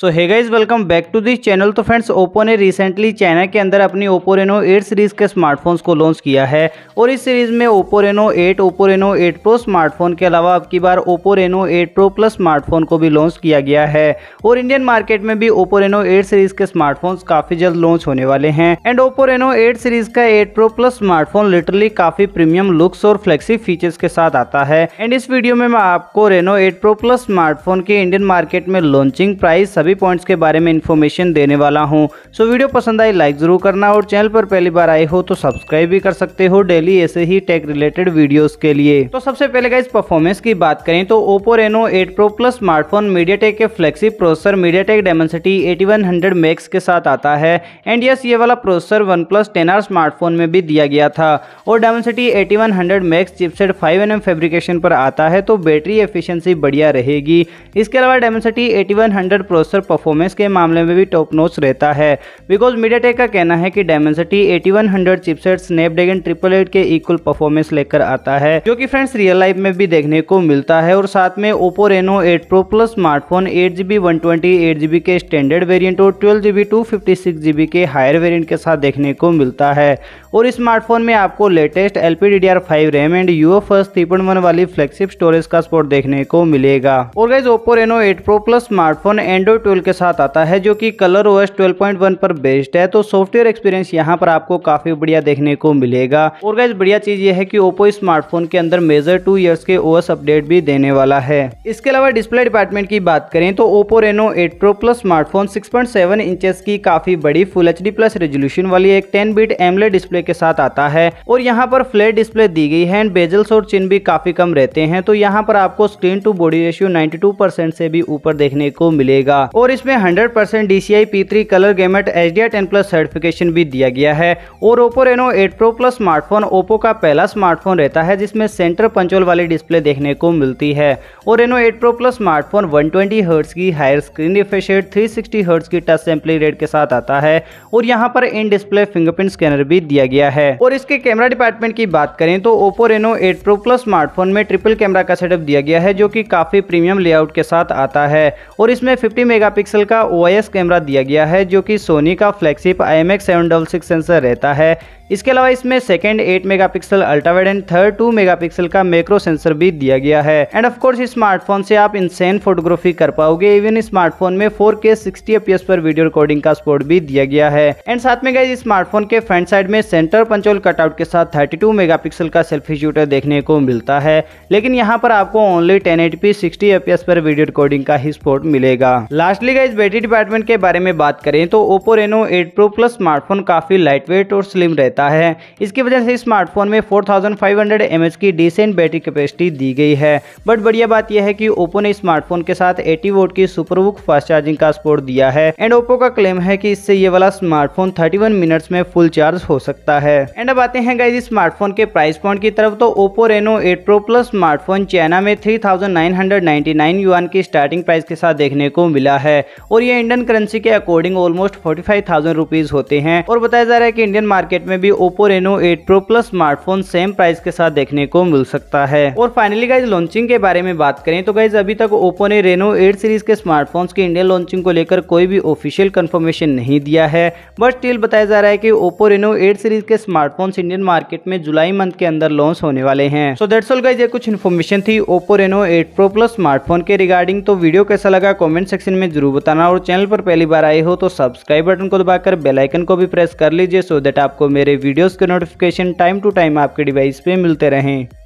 so hi guys welcome back to this channel तो friends Oppo ने recently China के अंदर अपनी ओप्पो रेनो 8 सीरीज़ के स्मार्टफोन्स को लॉन्च किया है और इस सीरीज़ में Oppo Reno 8 Oppo Reno 8 Pro smartphone के अलावा अब की बार Oppo Reno 8 Pro Plus smartphone को भी लॉन्च किया गया है और इंडियन मार्केट में भी ओप्पो रेनो एट सीरीज़ के स्मार्टफोन काफ़ी जल्द लॉन्च होने वाले हैं and Oppo Reno eight series का eight Pro Plus smartphone literally काफ़ी प्रीमियम लुक्स और फ्लेक्सी फीचर्स के साथ आता है एंड इस वीडियो में मैं आपको Reno eight Pro Plus smartphone के इंडियन मार्केट में लॉन्चिंग प्राइस सभी पॉइंट्स के बारे में इन्फॉर्मेशन देने वाला हूँ सो वीडियो पसंद आई लाइक ज़रूर करना और चैनल पर पहली बार आए हो तो सब्सक्राइब भी कर सकते हो डेली ऐसे ही टेक रिलेटेड वीडियोस के लिए तो सबसे पहले गाइज परफॉर्मेंस की बात करें तो Oppo Reno eight Pro Plus smartphone MediaTek के flagship processor MediaTek Dimensity Max के साथ आता है एंड यस ये वाला processor OnePlus ten R smartphone में भी दिया गया था और Dimensity eighty one hundred Max chipset 5 NM fabrication पर आता है तो बैटरी एफिशिएंसी बढ़िया रहेगी इसके अलावा Dimensity eighty one hundred processor processor performance के मामले में भी टॉप नोच रहता है बिकॉज मीडिया का कहना है कि Dimensity 8100 one hundred chipset Snapdragon triple eight के इक्वल परफॉर्मेंस लेकर आता है जो कि फ्रेंड्स रियल लाइफ में भी देखने को मिलता है और साथ में Oppo Reno 8 Pro Plus smartphone eight GB 8GB 128GB के स्टैंडर्ड वेरियंट और ट्वेल्व जीबी 12GB जीबी के हायर वेरियंट के साथ देखने को मिलता है और स्मार्टफोन में आपको latest L P RAM and U F S वाली फ्लेक्सिप स्टोरेज का स्पोर्ट देखने को मिलेगा और guys Oppo Reno eight Pro Plus smartphone Android Android twelve के साथ आता है जो कि कलर ओ एस पर बेस्ड है तो सॉफ्टवेयर एक्सपीरियंस यहाँ पर आपको काफ़ी बढ़िया देखने को मिलेगा और गैस बढ़िया चीज़ ये है कि ओप्पो स्मार्टफोन के अंदर मेजर टू ईयर्स के ओ अपडेट भी देने वाला है इसके अलावा डिस्प्ले डिपार्टमेंट की बात करें तो Oppo Reno eight Pro Plus smartphone six point की काफ़ी बड़ी फुल एच प्लस रेजोल्यूशन वाली एक टेन बीट एमले डिस्प्ले के साथ आता है और यहाँ पर फ्लैट डिस्प्ले दी गई है एंड बेजल्स और चिन भी काफ़ी कम रहते हैं तो यहाँ पर आपको screen to body ratio 92 percent से भी ऊपर देखने को मिलेगा और इसमें hundred percent D C I P three colour gamut H D ten plus certification भी दिया गया है और Oppo Reno eight Pro Plus smartphone Oppo का पहला स्मार्टफोन रहता है जिसमें सेंटर पंचोल वाली डिस्प्ले देखने को मिलती है और Reno eight Pro Plus smartphone one twenty hertz की higher screen refresh rate three sixty hertz की टच सैम्पलिंग रेट के साथ आता है और यहाँ पर इन डिस्प्ले फिंगरप्रिंट स्कैनर भी दिया गया है और इसके कैमरा डिपार्टमेंट की बात करें तो Oppo Reno eight Pro Plus smartphone में ट्रिपल कैमरा का सेटअप दिया गया है जो कि काफी प्रीमियम लेआउट के साथ आता है और इसमें फिफ्टी मेगापिक्सल का ओ कैमरा दिया गया है जो कि सोनी का फ्लैगशिप आई एम सेंसर रहता है इसके अलावा इसमें second 8 megapixel ultrawide and third 2 megapixel का मैक्रो सेंसर भी दिया गया है एंड ऑफ कोर्स स्मार्टफोन से आप इनसेन फोटोग्राफी कर पाओगे इवन स्मार्टफोन में 4K 60 fps पर वीडियो रिकॉर्डिंग का सपोर्ट भी दिया गया है एंड साथ में गए स्मार्टफोन के फ्रंट साइड में सेंटर पंचोल कटआउट के साथ थर्टी टू का सेल्फी शूटर देखने को मिलता है लेकिन यहाँ पर आपको ओनली 1080p 60 fps पर वीडियो रिकॉर्डिंग का ही सपोर्ट मिलेगा लास्टली गए बैटरी डिपार्टमेंट के बारे में बात करें तो Oppo Reno eight Pro Plus smartphone काफी लाइट और स्लिम रहता रहता है इसकी वजह से स्मार्टफोन में 4500 थाउजेंड की डिसेंट बैटरी कैपेसिटी दी गई है बट बढ़िया बात यह है कि ओप्पो ने स्मार्टफोन के साथ एटी वोट की सुपरबुक फास्ट चार्जिंग का सपोर्ट दिया है एंड ओप्पो का क्लेम है कि इससे ये वाला स्मार्टफोन 31 मिनट्स में फुल चार्ज हो सकता है एंड अब आते हैं गाइज स्मार्टफोन के प्राइस पॉइंट की तरफ तो Oppo Reno eight Pro Plus smartphone China में थ्री थाउजेंड की स्टार्टिंग प्राइस के साथ देखने को मिला है और ये इंडियन करेंसी के अकॉर्डिंग ऑलमोस्ट 45,000 रुपीस होते हैं और बताया जा रहा है कि इंडियन मार्केट में भी भी Oppo Reno eight Pro Plus smartphone same price के साथ देखने को मिल सकता है और फाइनली गाइज लॉन्चिंग के बारे में बात करें तो गाइज अभी तक ओप्पो ने रेनो एट सीरीज के स्मार्टफोन की इंडिया लॉन्चिंग को लेकर कोई भी ऑफिशियल कन्फर्मेशन नहीं दिया है बट स्टिल बताया जा रहा है की ओप्पो रेनो एट सीरीज के स्मार्टफोन इंडियन मार्केट में जुलाई मंथ के अंदर लॉन्च होने वाले हैं सो दैट्स सोल गाइज ये कुछ इन्फॉर्मेशन थी Oppo Reno eight Pro Plus smartphone के रिगार्डिंग तो वीडियो कैसा लगा कॉमेंट सेक्शन में जरूर बताना और चैनल पर पहली बार आए हो तो सब्सक्राइब बटन को दबाकर बेलाइकन को भी प्रेस कर लीजिए सो देट आपको मेरे वीडियोस के नोटिफिकेशन टाइम टू टाइम आपके डिवाइस पे मिलते रहें